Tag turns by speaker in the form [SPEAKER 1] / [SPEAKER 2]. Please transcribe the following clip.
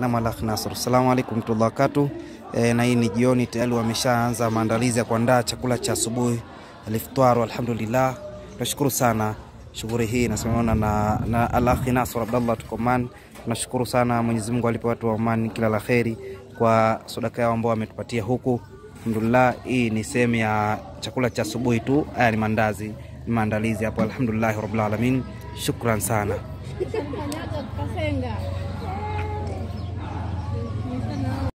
[SPEAKER 1] na Malakh Nasr. Assalamu alaikum warahmatullahi wabarakatuh. E, na hii ni jioni tayari wameshaanza maandalizi ya kuandaa chakula cha asubuhi aliftaru. Alhamdulillah, tunashukuru sana shughuli hii inasimamiwa na, na Alakh Nasr Abdallah Tukoman. Tunashukuru sana Mwenyezi Mungu alipe watu wa Oman kila la kheri kwa sadaka yao ambao wametupatia huku. Alhamdulillah, hii ni sehemu ya chakula cha asubuhi tu. Haya ni mandazi, ni maandalizi hapo. Alhamdulillah rabbil alamin, shukran sana